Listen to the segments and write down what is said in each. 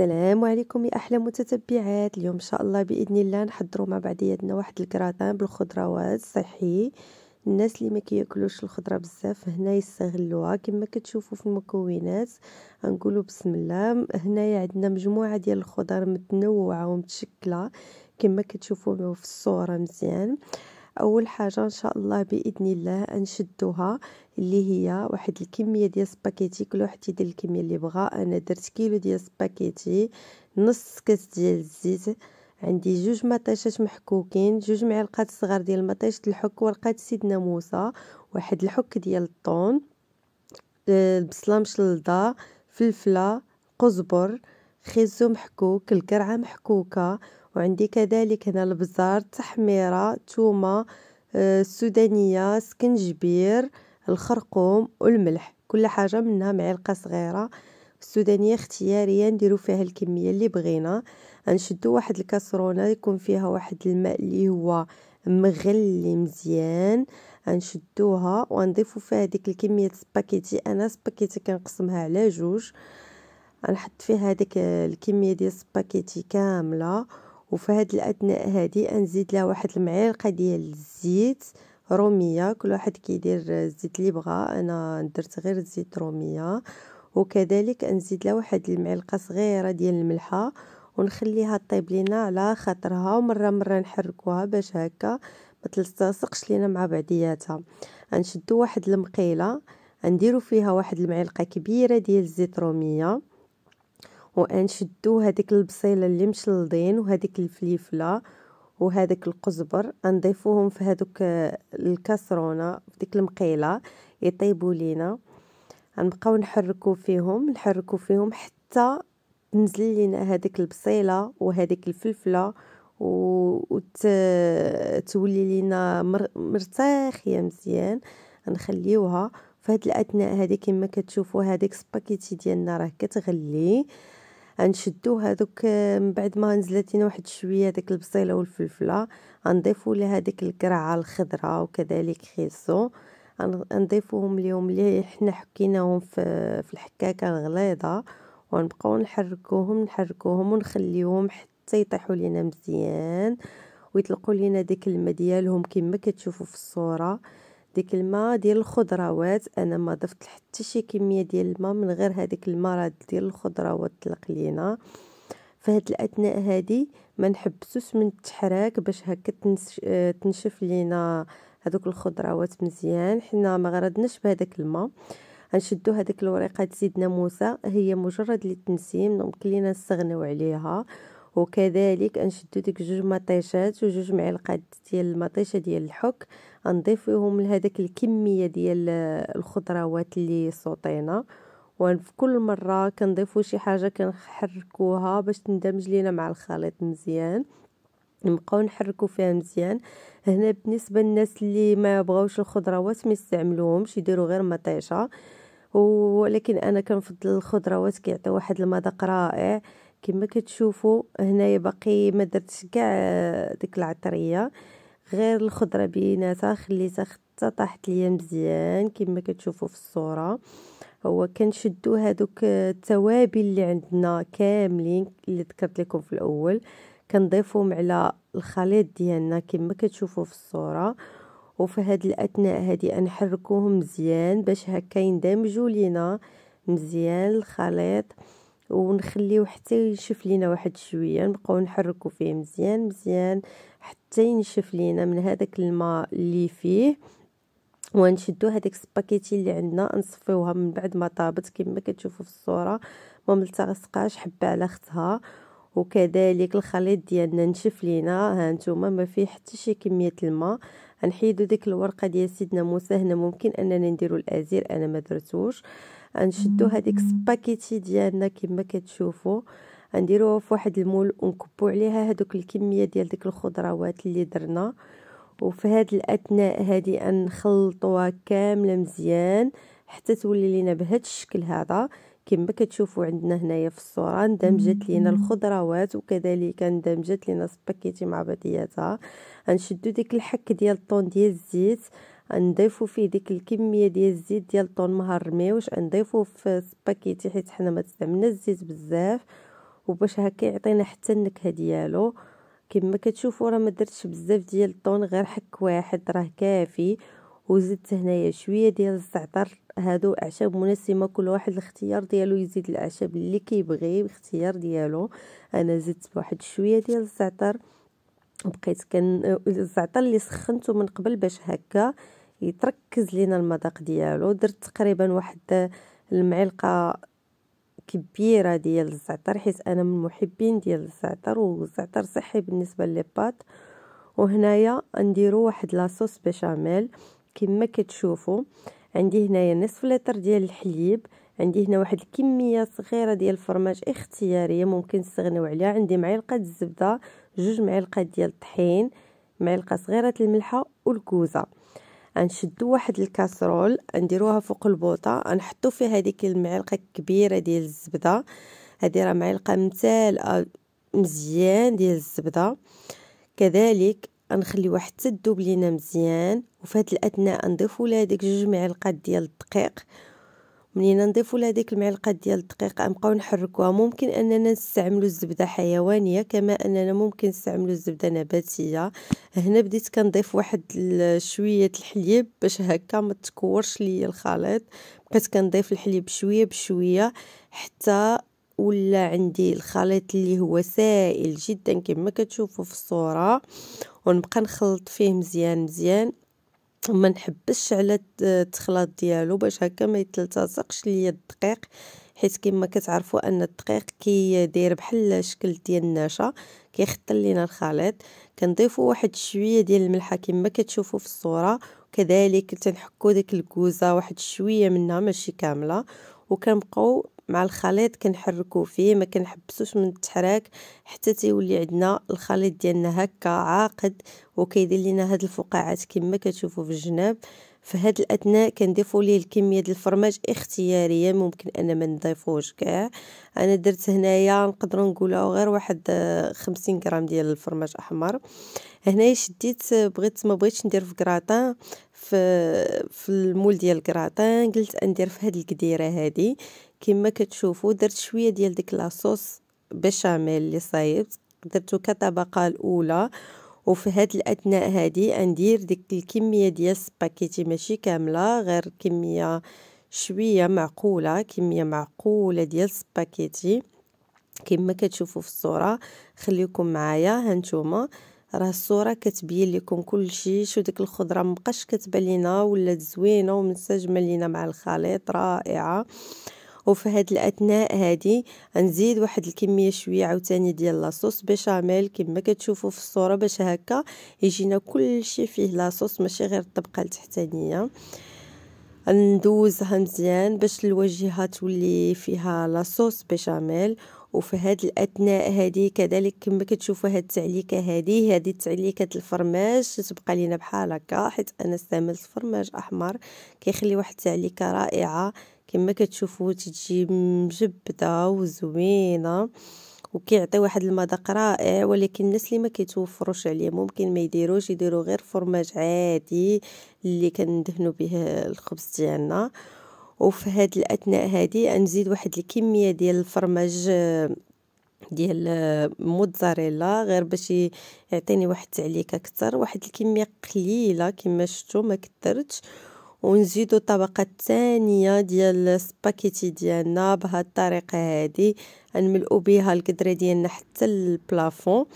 السلام عليكم يا احلى متتبعات اليوم ان شاء الله باذن الله نحضروا مع بعضياتنا واحد الكراتان بالخضروات صحي الناس اللي ما كياكلوش الخضره بزاف هنا يستغلوها كما كتشوفوا في المكونات غنقولوا بسم الله هنايا عندنا مجموعه ديال الخضر متنوعه ومتشكله كما كتشوفوا في الصوره مزيان اول حاجه ان شاء الله باذن الله نشدوها اللي هي واحد الكميه ديال السباكيتي كل واحد يدير الكميه اللي بغا انا درت كيلو ديال السباكيتي نص كاس ديال الزيت عندي جوج مطيشات محكوكين جوج معلقات صغار ديال مطيشه الحك ورقه سيدنا موسى واحد الحك ديال الطون البصله آه، مشلضه فلفله قزبر خيزو محكوك الكرعه محكوكه وعندي كذلك هنا البزار تحميرة تومة آه، السودانية سكنجبير الخرقوم والملح كل حاجة منها معلقة صغيرة السودانية اختيارية نديرو فيها الكمية اللي بغينا نشدو واحد الكاسرونة يكون فيها واحد الماء اللي هو مغلي مزيان نشدوها ونضيفو فيها ديك الكميه سباكيتي انا سباكيتي كنقسمها على جوج نحط فيها ديك الكميه ديال سباكيتي كامله وفي هاد الاثناء هادي نزيد لها واحد المعلقه ديال الزيت روميه كل واحد كيدير الزيت اللي بغا انا درت غير الزيت روميه وكذلك نزيد لها واحد المعلقه صغيره ديال الملحه ونخليها طيب لينا على خاطرها ومره مره نحركوها باش هكا ما تلتصقش لينا مع بعضياتها نشدو واحد المقيله نديرو فيها واحد المعلقه كبيره ديال الزيت روميه وغنشدو هذيك البصيله اللي مشلضين وهذيك الفليفله وهذاك القزبر نضيفوهم في هذوك آه، الكاسرونه في ديك المقيله يطيبوا لينا غنبقاو نحركو فيهم نحركو فيهم حتى تنزل لينا هذيك البصيله وهذيك الفلفله وتولي لينا مرتاخيه مزيان نخليوها فهاد الاثناء هذه كما كتشوفوا هذيك سباكيتي ديالنا راه كتغلي غنشدو هذوك آه، من بعد ما نزلت واحد شويه ديك البصيله والفلفله غنضيفو لها ديك الكرعه الخضراء وكذلك خيزو غنضيفوهم اليوم اللي حنا حكيناهم في, في الحكاكه الغليظه ونبقاو نحركوهم نحركوهم ونخليوهم حتى يطيحوا لينا مزيان ويطلقوا لينا ديك الماء ديالهم كما كتشوفوا في الصوره ديك الماء ديال الخضروات انا ما ضفت حتى شي كميه ديال الماء من غير هذيك المرض ديال الخضروات طلق لينا فهاد الاثناء هادي ما نحبسوش من التحراك باش هكا آه، تنشف لينا هذوك الخضروات مزيان حنا ما غرضناش بهذاك الماء غنشدو هذيك الوريقه تزيدنا موسى هي مجرد للتنسيم ممكن لينا نستغناو عليها وكذلك نشدو ديك جوج مطيشات وجوج معلقات ديال المطيشه ديال الحك نضيفهم لهذاك الكميه ديال الخضروات اللي صوتينا وفي كل مره كنضيفو شي حاجه كنحركوها باش تندمج لينا مع الخليط مزيان نبقاو نحركو فيها مزيان هنا بالنسبه للناس اللي ما بغاوش الخضروات ما يستعملوهمش يديروا غير مطيشه ولكن انا كنفضل الخضروات كيعطي واحد المذاق رائع كما كتشوفوا هنايا باقي ما درتش كاع ديك العطريه غير الخضره بيناتها خليتها حتى طاحت ليا مزيان كما كتشوفوا في الصوره هو كنشدو هذوك التوابل اللي عندنا كاملين اللي ذكرت لكم في الاول كنضيفهم على الخليط ديالنا كما كتشوفوا في الصوره وفي هاد الاثناء هادي نحركوهم مزيان باش هكا يندمجوا لينا مزيان الخليط ونخليه حتى ينشف لينا واحد شويه نبقاو نحركو فيه مزيان مزيان حتى ينشف لينا من هذاك الماء اللي فيه ونشدو هذيك السباكيتي اللي عندنا نصفيوها من بعد ما طابت كما كتشوفوا في الصوره ما ملتصقاش حبه على اختها وكذلك الخليط ديالنا نشف لينا ها نتوما ما فيه حتى شي كميه الماء غنحيدو ديك الورقه ديال سيدنا موسى هنا ممكن اننا نديرو الازير انا ما درتوش غنشدو هذيك سباكيتي ديالنا كما كتشوفوا غنديروها في واحد المول ونكبو عليها هذوك الكميه ديال ديك الخضروات اللي درنا وفي هاد الاثناء هادي غنخلطوها كامله مزيان حتى تولي لينا بهذا الشكل هذا كما كتشوفوا عندنا هنايا في الصوره اندمجت لينا الخضروات وكذلك اندمجت لينا سباكيتي مع بعضياتها غنشدو ديك الحك ديال الطون ديال الزيت نضيفوا فيه ديك الكميه ديال الزيت ديال الطون مهرمي واش نضيفوه في سباكيتي حيت حنا ما استعملنا الزيت بزاف وباش هكا يعطينا حتى النكهه ديالو كما كتشوفوا راه ما درتش بزاف ديال الطون غير حك واحد راه كافي وزدت هنايا شويه ديال الزعتر هادو اعشاب منسمه كل واحد الاختيار ديالو يزيد الاعشاب اللي كيبغي باختيار ديالو انا زدت واحد شويه ديال الزعتر بقيت كان الزعتر اللي سخنته من قبل باش هكا يتركز لينا المذاق ديالو درت تقريبا واحد المعلقه كبيره ديال الزعتر حيت انا من محبين ديال الزعتر والزعتر صحي بالنسبه للبات وهنايا نديرو واحد لاصوص بشاميل كما كتشوفوا عندي هنايا نصف لتر ديال الحليب عندي هنا واحد الكميه صغيره ديال الفرماج اختياريه ممكن تستغناو عليها عندي معلقه الزبده جوج معالق ديال الطحين معلقه صغيره الملحه والكوزه غنشدو واحد الكاسرول نديروها فوق البوطه نحطوا فيها هذيك المعلقه الكبيره ديال الزبده هذه راه معلقه ممتلئه مزيان ديال الزبده كذلك غنخليوها حتى تذوب لينا مزيان وفي هاد الاثناء نضيفو لها ديك جوج معلقات ديال الدقيق منين نضيفو لها ديك المعلقه ديال الدقيق غنبقاو نحركوها ممكن اننا نستعملو الزبده حيوانيه كما اننا ممكن نستعملو الزبده نباتيه هنا بديت كنضيف واحد شويه الحليب باش هكا ما تكورش ليا الخليط بقيت كنضيف الحليب شويه بشويه حتى ولا عندي الخليط اللي هو سائل جدا كما كتشوفوا في الصوره ونبقى نخلط فيه مزيان مزيان وما نحبش على التخلاط ديالو باش هكا ما يتلتصقش ليا الدقيق حيت كما كتعرفوا ان الدقيق كيدير بحال الشكل ديال النشا كيخطر لينا الخليط كنضيفوا واحد شويه ديال الملحه كما كتشوفوا في الصوره وكذلك تنحكوا ديك الكوزه واحد شويه منها ماشي كامله وكنبقاو مع الخليط كنحركو فيه ما كنحبسوش من التحراك حتى تيولي عندنا الخليط ديالنا هكا عاقد وكيدير لينا هاد الفقاعات كما كتشوفوا في الجناب في هاد الاثناء كنضيفوا ليه الكميه ديال الفرماج اختياريه ممكن انا ما نضيفوش كاع انا درت هنايا نقدروا نقولوا غير واحد 50 آه، غرام ديال الفرماج احمر هنايا شديت آه، بغيت ما بغيتش ندير في كراتان في في المول ديال الكراتان قلت ندير في هاد الكديره هادي كما كتشوفوا درت شويه ديال ديك لاصوص بشاميل اللي صايبت درتو كطبقه الاولى وفي هاد الاثناء هادي ندير ديك الكميه ديال السباكيتي ماشي كامله غير كميه شويه معقوله كميه معقوله ديال السباكيتي كما كتشوفوا في الصوره خليكم معايا هانتوما راه الصوره كتبين لكم كلشي شو ديك الخضره مبقاش كتبان لينا ولات زوينه ومنسجمه لينا مع الخليط رائعه وفي هاد الاثناء هادي غنزيد واحد الكميه شويه عاوتاني ديال لاصوص بيشاميل كما كتشوفوا في الصوره باش هكا يجينا كلشي فيه لاصوص ماشي غير الطبقه التحتانيه ندوزها مزيان باش الوجهه تولي فيها لاصوص بيشاميل وفي هاد الاثناء هادي كذلك كما كتشوفوا هاد التعليكه هادي هادي تعليكه الفرماج تبقى لينا بحال هكا حيت انا استعملت فرماج احمر كيخلي واحد التعليكه رائعه كما كتشوفوا تجي مجبده وزوينه وكيعطي واحد المذاق رائع ولكن الناس اللي ما كيتوفروش عليه ممكن ما يديروش يديروا غير فرماج عادي اللي كندهنوا به الخبز ديالنا وفي هاد الاثناء هادي نزيد واحد الكميه ديال الفرماج آه، ديال آه، موتزاريلا غير باش يعطيني واحد التعليكه اكثر واحد الكميه قليله كما شفتوا ما كثرتش ونزيدوا الطبقه الثانيه ديال السباكيتي ديالنا بهاد الطريقه هادي نملؤ بها القدره ديالنا حتى البلافون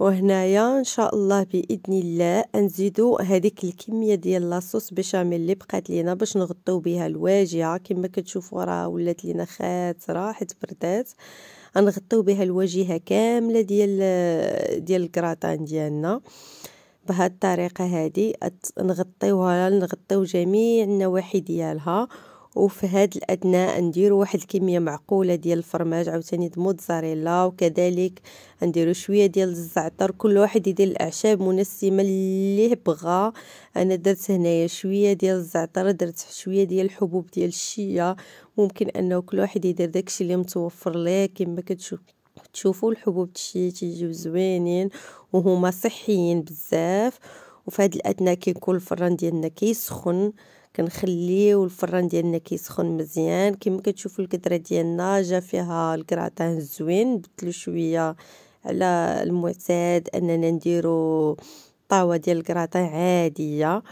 وهنايا ان شاء الله باذن الله نزيدو هذيك الكميه ديال لاصوص بشاميل اللي بقات لينا باش نغطيو بها الواجهه كما كتشوفوا راه ولات لينا خاتره حيت بردات غنغطيو بها الواجهه كامله ديال ديال الكراطان ديالنا بهاد الطريقه هذه نغطيوها نغطيو جميع النواحي ديالها وفي هاد الادناء نديرو واحد الكميه معقوله ديال الفرماج عاوتاني الموتزاريلا وكذلك نديرو شويه ديال الزعتر كل واحد يدير الاعشاب منسمه اللي بغا انا درت هنايا شويه ديال الزعتر درت شويه ديال الحبوب ديال الشيا ممكن انه كل واحد يدير داكشي اللي متوفر ليه كما كتشوف تشوفوا الحبوب الشيا تيجيو زوينين وهما صحيين بزاف وفي هاد الادناء كيكون الفران ديالنا كيسخن كنخليو الفران ديالنا كيسخن مزيان كما كتشوفوا الكدره ديالنا جا فيها الكراتان الزوين نبدلو شويه على المعتاد اننا نديرو طاوه ديال الكراتان عاديه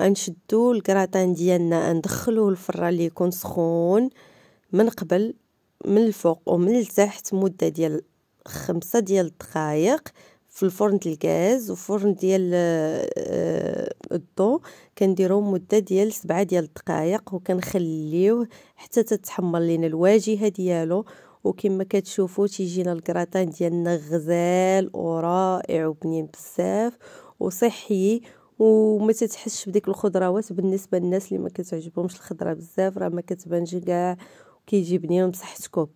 غنشدو الكراتان ديالنا ندخلوه الفران اللي يكون سخون من قبل من الفوق ومن التحت مده ديال خمسة ديال الدقائق في الفرن ديال الغاز وفرن ديال آه، آه، الضو كنديرو مده ديال سبعة ديال الدقائق وكنخليوه حتى تتحمر لينا الواجهه ديالو وكما كتشوفوا تيجينا الكراتان ديالنا غزال ورائع وبنين بزاف وصحي وما تتحسش بديك الخضروات بالنسبه للناس اللي ما كتعجبهمش الخضره بزاف راه ما كتبانش كاع كيجي بنين بصحتكم